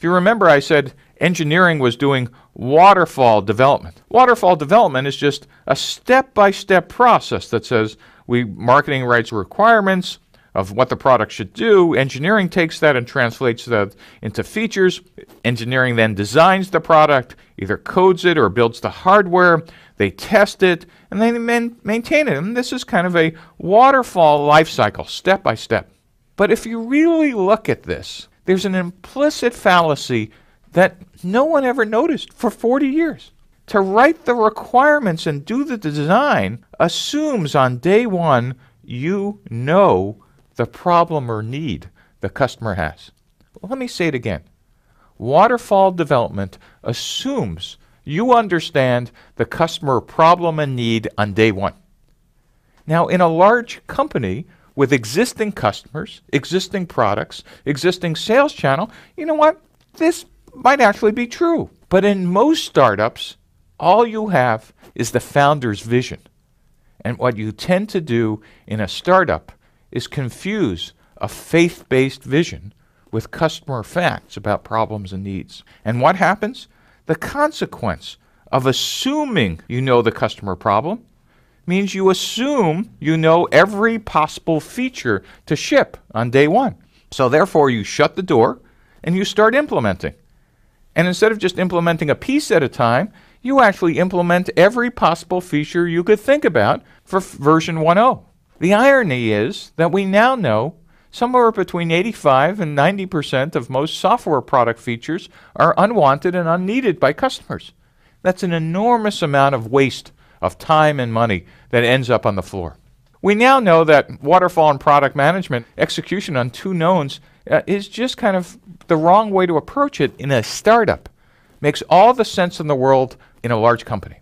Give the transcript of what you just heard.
If you remember, I said engineering was doing waterfall development. Waterfall development is just a step by step process that says we marketing writes requirements of what the product should do. Engineering takes that and translates that into features. Engineering then designs the product, either codes it or builds the hardware. They test it and they man- maintain it. And this is kind of a waterfall life cycle, step by step. But if you really look at this, there's an implicit fallacy that no one ever noticed for 40 years. To write the requirements and do the design assumes on day one you know the problem or need the customer has. Well, let me say it again. Waterfall development assumes you understand the customer problem and need on day one. Now, in a large company, with existing customers, existing products, existing sales channel, you know what? This might actually be true. But in most startups, all you have is the founder's vision. And what you tend to do in a startup is confuse a faith based vision with customer facts about problems and needs. And what happens? The consequence of assuming you know the customer problem means you assume you know every possible feature to ship on day one. So therefore, you shut the door and you start implementing. And instead of just implementing a piece at a time, you actually implement every possible feature you could think about for version 1.0. The irony is that we now know somewhere between 85 and 90% of most software product features are unwanted and unneeded by customers. That's an enormous amount of waste of time and money that ends up on the floor. We now know that waterfall and product management execution on two knowns uh, is just kind of the wrong way to approach it in a startup. Makes all the sense in the world in a large company.